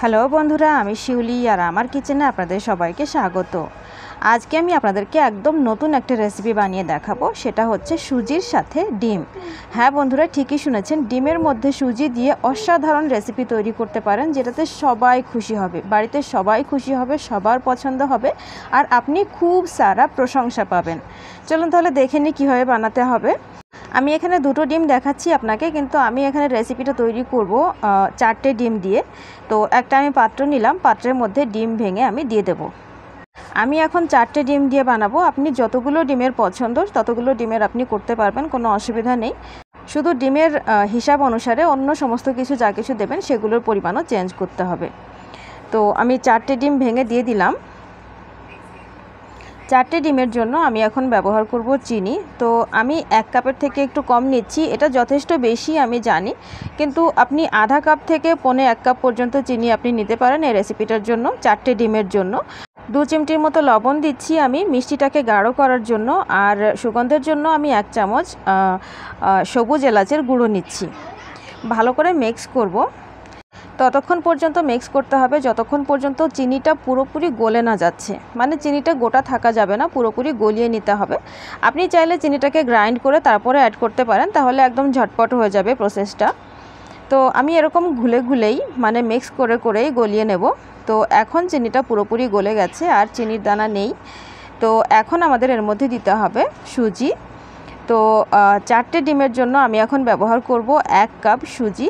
hello বন্ধুরা আমি শিউলি আর আমার কিচেনে আপনাদের সবাইকে স্বাগত আজকে আমি আপনাদেরকে একদম নতুন একটা রেসিপি বানিয়ে দেখাবো সেটা হচ্ছে সুজির সাথে ডিম হ্যাঁ বন্ধুরা ঠিকই শুনেছেন ডিমের মধ্যে সুজি দিয়ে অসাধারণ রেসিপি তৈরি করতে পারেন যেটাতে সবাই খুশি হবে বাড়িতে সবাই খুশি হবে সবার পছন্দ হবে আর আপনি খুব সারা প্রশংসা পাবেন চলুন তাহলে দেখে নিই কীভাবে বানাতে হবে আমি এখানে দুটো ডিম দেখাচ্ছি আপনাকে কিন্তু আমি এখানে রেসিপিটা তৈরি করব চারটে ডিম দিয়ে তো একটা আমি পাত্র নিলাম পাত্রের মধ্যে ডিম ভেঙে আমি দিয়ে দেবো আমি এখন চারটে ডিম দিয়ে বানাবো আপনি যতগুলো ডিমের পছন্দ ততগুলো ডিমের আপনি করতে পারবেন কোনো অসুবিধা নেই শুধু ডিমের হিসাব অনুসারে অন্য সমস্ত কিছু যা কিছু দেবেন সেগুলোর পরিমাণও চেঞ্জ করতে হবে তো আমি চারটে ডিম ভেঙে দিয়ে দিলাম চারটে ডিমের জন্য আমি এখন ব্যবহার করব চিনি তো আমি এক কাপের থেকে একটু কম নিচ্ছি এটা যথেষ্ট বেশি আমি জানি কিন্তু আপনি আধা কাপ থেকে পনে এক কাপ পর্যন্ত চিনি আপনি নিতে পারেন এই রেসিপিটার জন্য চারটে ডিমের জন্য দু চিমটির মতো লবণ দিচ্ছি আমি মিষ্টিটাকে গাঢ় করার জন্য আর সুগন্ধের জন্য আমি এক চামচ সবুজ এলাচের গুঁড়ো নিচ্ছি ভালো করে মিক্স করবো ততক্ষণ পর্যন্ত মিক্স করতে হবে যতক্ষণ পর্যন্ত চিনিটা পুরোপুরি গলে না যাচ্ছে মানে চিনিটা গোটা থাকা যাবে না পুরোপুরি গলিয়ে নিতে হবে আপনি চাইলে চিনিটাকে গ্রাইন্ড করে তারপরে অ্যাড করতে পারেন তাহলে একদম ঝটপট হয়ে যাবে প্রসেসটা তো আমি এরকম ঘুলে ঘুলেই মানে মিক্স করে করেই গলিয়ে নেব তো এখন চিনিটা পুরোপুরি গলে গেছে আর চিনির দানা নেই তো এখন আমাদের এর মধ্যে দিতে হবে সুজি তো চারটে ডিমের জন্য আমি এখন ব্যবহার করব এক কাপ সুজি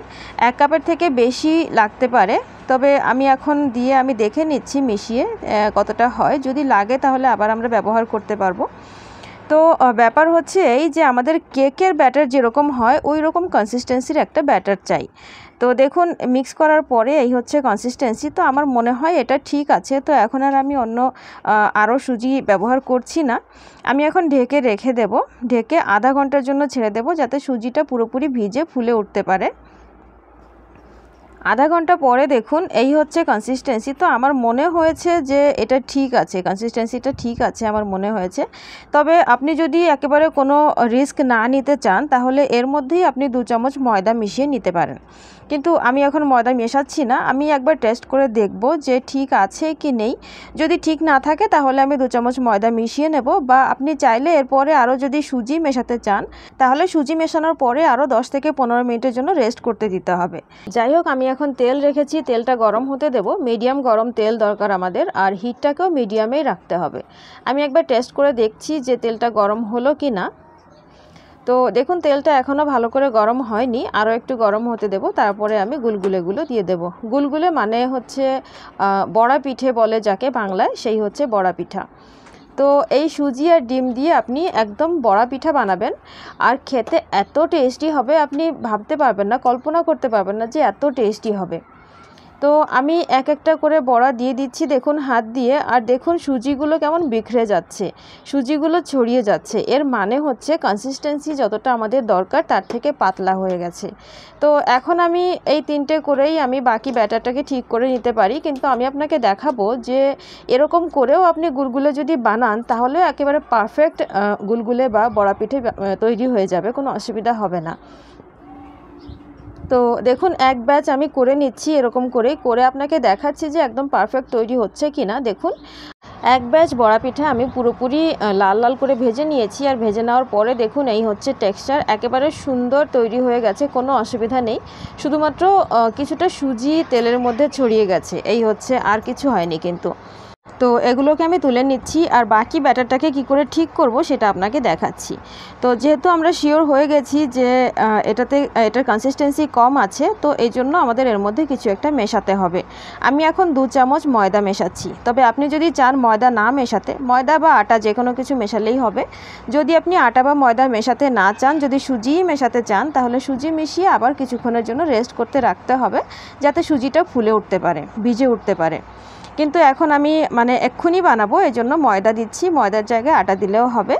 এক কাপের থেকে বেশি লাগতে পারে তবে আমি এখন দিয়ে আমি দেখে নিচ্ছি মিশিয়ে কতটা হয় যদি লাগে তাহলে আবার আমরা ব্যবহার করতে পারবো তো ব্যাপার হচ্ছে এই যে আমাদের কেকের ব্যাটার যেরকম হয় ওই রকম কনসিস্টেন্সির একটা ব্যাটার চাই তো দেখুন মিক্স করার পরে এই হচ্ছে কনসিস্টেন্সি তো আমার মনে হয় এটা ঠিক আছে তো এখন আর আমি অন্য আরও সুজি ব্যবহার করছি না আমি এখন ঢেকে রেখে দেব ঢেকে আধা ঘন্টার জন্য ছেড়ে দেব যাতে সুজিটা পুরোপুরি ভিজে ফুলে উঠতে পারে আধা ঘন্টা পরে দেখুন এই হচ্ছে কনসিস্টেন্সি তো আমার মনে হয়েছে যে এটা ঠিক আছে কনসিস্টেন্সিটা ঠিক আছে আমার মনে হয়েছে তবে আপনি যদি একেবারে কোনো রিস্ক না নিতে চান তাহলে এর মধ্যেই আপনি দু চামচ ময়দা মিশিয়ে নিতে পারেন কিন্তু আমি এখন ময়দা মেশাচ্ছি না আমি একবার টেস্ট করে দেখব যে ঠিক আছে কি নেই যদি ঠিক না থাকে তাহলে আমি দু চামচ ময়দা মিশিয়ে নেব বা আপনি চাইলে এরপরে আরও যদি সুজি মেশাতে চান তাহলে সুজি মেশানোর পরে আরও দশ থেকে পনেরো মিনিটের জন্য রেস্ট করতে দিতে হবে যাই হোক আমি এখন তেল রেখেছি তেলটা গরম হতে দেব মিডিয়াম গরম তেল দরকার আমাদের আর হিটটাকেও মিডিয়ামেই রাখতে হবে আমি একবার টেস্ট করে দেখছি যে তেলটা গরম হলো কি না তো দেখুন তেলটা এখনও ভালো করে গরম হয়নি আরও একটু গরম হতে দেব তারপরে আমি গুলগুলেগুলো দিয়ে দেব গুলগুলে মানে হচ্ছে বড়া পিঠে বলে যাকে বাংলায় সেই হচ্ছে বড়া পিঠা তো এই সুজি আর ডিম দিয়ে আপনি একদম বড়া পিঠা বানাবেন আর খেতে এত টেস্টি হবে আপনি ভাবতে পারবেন না কল্পনা করতে পারবেন না যে এত টেস্টি হবে তো আমি এক একটা করে বড়া দিয়ে দিচ্ছি দেখুন হাত দিয়ে আর দেখুন সুজিগুলো কেমন বিখরে যাচ্ছে সুজিগুলো ছড়িয়ে যাচ্ছে এর মানে হচ্ছে কনসিস্টেন্সি যতটা আমাদের দরকার তার থেকে পাতলা হয়ে গেছে তো এখন আমি এই তিনটে করেই আমি বাকি ব্যাটারটাকে ঠিক করে নিতে পারি কিন্তু আমি আপনাকে দেখাবো যে এরকম করেও আপনি গুলগুলে যদি বানান তাহলে একেবারে পারফেক্ট গুলগুলে বা বড়া পিঠে তৈরি হয়ে যাবে কোনো অসুবিধা হবে না তো দেখুন এক ব্যাচ আমি করে নিচ্ছি এরকম করে করে আপনাকে দেখাচ্ছি যে একদম পারফেক্ট তৈরি হচ্ছে কি না দেখুন এক ব্যাচ বড়া পিঠা আমি পুরোপুরি লাল লাল করে ভেজে নিয়েছি আর ভেজে নেওয়ার পরে দেখুন এই হচ্ছে টেক্সচার একেবারে সুন্দর তৈরি হয়ে গেছে কোনো অসুবিধা নেই শুধুমাত্র কিছুটা সুজি তেলের মধ্যে ছড়িয়ে গেছে এই হচ্ছে আর কিছু হয়নি কিন্তু তো এগুলোকে আমি তুলে নিচ্ছি আর বাকি ব্যাটারটাকে কি করে ঠিক করব সেটা আপনাকে দেখাচ্ছি তো যেহেতু আমরা শিওর হয়ে গেছি যে এটাতে এটার কনসিস্টেন্সি কম আছে তো এই জন্য আমাদের এর মধ্যে কিছু একটা মেশাতে হবে আমি এখন দু চামচ ময়দা মেশাচ্ছি তবে আপনি যদি চান ময়দা না মেশাতে ময়দা বা আটা যে কোনো কিছু মেশালেই হবে যদি আপনি আটা বা ময়দা মেশাতে না চান যদি সুজিই মেশাতে চান তাহলে সুজি মিশিয়ে আবার কিছুক্ষণের জন্য রেস্ট করতে রাখতে হবে যাতে সুজিটা ফুলে উঠতে পারে ভিজে উঠতে পারে কিন্তু এখন আমি মানে এক্ষুনি বানাবো এই জন্য ময়দা দিচ্ছি ময়দার জায়গায় আটা দিলেও হবে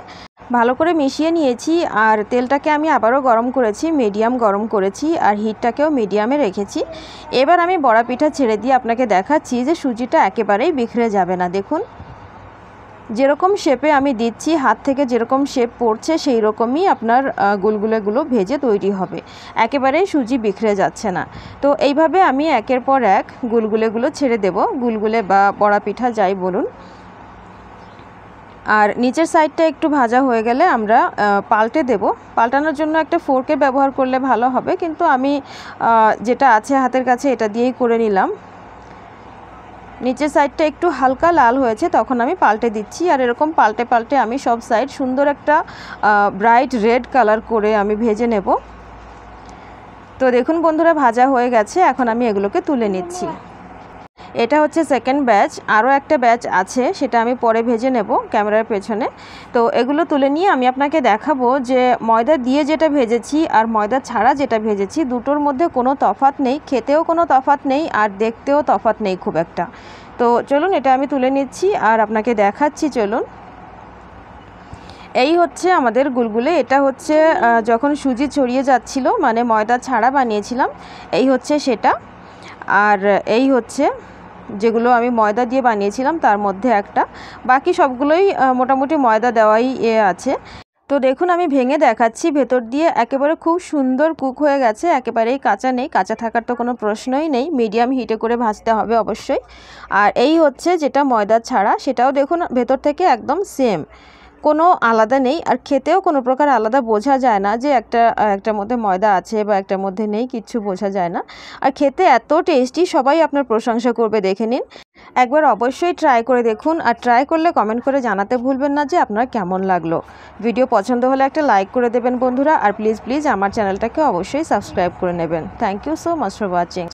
ভালো করে মিশিয়ে নিয়েছি আর তেলটাকে আমি আবারও গরম করেছি মিডিয়াম গরম করেছি আর হিটটাকেও মিডিয়ামে রেখেছি এবার আমি বড়া পিঠা ছেড়ে দিয়ে আপনাকে দেখাচ্ছি যে সুজিটা একেবারেই বিখরে যাবে না দেখুন যেরকম শেপে আমি দিচ্ছি হাত থেকে যেরকম শেপ পড়ছে সেই রকমই আপনার গুলগুলেগুলো ভেজে তৈরি হবে একেবারেই সুজি বিখরে যাচ্ছে না তো এইভাবে আমি একের পর এক গুলগুলেগুলো ছেড়ে দেব গুলগুলে বা বড়া পিঠা যাই বলুন আর নিচের সাইডটা একটু ভাজা হয়ে গেলে আমরা পাল্টে দেব পাল্টানোর জন্য একটা ফোর্কে ব্যবহার করলে ভালো হবে কিন্তু আমি যেটা আছে হাতের কাছে এটা দিয়েই করে নিলাম নিচের সাইডটা একটু হালকা লাল হয়েছে তখন আমি পাল্টে দিচ্ছি আর এরকম পাল্টে পাল্টে আমি সব সাইড সুন্দর একটা ব্রাইট রেড কালার করে আমি ভেজে নেব তো দেখুন বন্ধুরা ভাজা হয়ে গেছে এখন আমি এগুলোকে তুলে নিচ্ছি এটা হচ্ছে সেকেন্ড ব্যাচ আরও একটা ব্যাচ আছে সেটা আমি পরে ভেজে নেব ক্যামেরার পেছনে তো এগুলো তুলে নিয়ে আমি আপনাকে দেখাবো যে ময়দা দিয়ে যেটা ভেজেছি আর ময়দা ছাড়া যেটা ভেজেছি দুটোর মধ্যে কোনো তফাত নেই খেতেও কোনো তফাত নেই আর দেখতেও তফাত নেই খুব একটা তো চলুন এটা আমি তুলে নিচ্ছি আর আপনাকে দেখাচ্ছি চলুন এই হচ্ছে আমাদের গুলগুলে এটা হচ্ছে যখন সুজি ছড়িয়ে যাচ্ছিল মানে ময়দা ছাড়া বানিয়েছিলাম এই হচ্ছে সেটা আর এই হচ্ছে যেগুলো আমি ময়দা দিয়ে বানিয়েছিলাম তার মধ্যে একটা বাকি সবগুলোই মোটামুটি ময়দা দেওয়াই এ আছে তো দেখুন আমি ভেঙে দেখাচ্ছি ভেতর দিয়ে একেবারে খুব সুন্দর কুক হয়ে গেছে একেবারেই কাঁচা নেই কাঁচা থাকার তো কোনো প্রশ্নই নেই মিডিয়াম হিটে করে ভাজতে হবে অবশ্যই আর এই হচ্ছে যেটা ময়দা ছাড়া সেটাও দেখুন ভেতর থেকে একদম সেম কোনো আলাদা নেই আর খেতেও কোনো প্রকার আলাদা বোঝা যায় না যে একটা একটার মধ্যে ময়দা আছে বা একটার মধ্যে নেই কিচ্ছু বোঝা যায় না আর খেতে এত টেস্টি সবাই আপনার প্রশংসা করবে দেখে নিন একবার অবশ্যই ট্রাই করে দেখুন আর ট্রাই করলে কমেন্ট করে জানাতে ভুলবেন না যে আপনার কেমন লাগলো ভিডিও পছন্দ হলে একটা লাইক করে দেবেন বন্ধুরা আর প্লিজ প্লিজ আমার চ্যানেলটাকে অবশ্যই সাবস্ক্রাইব করে নেবেন thank you so much for watching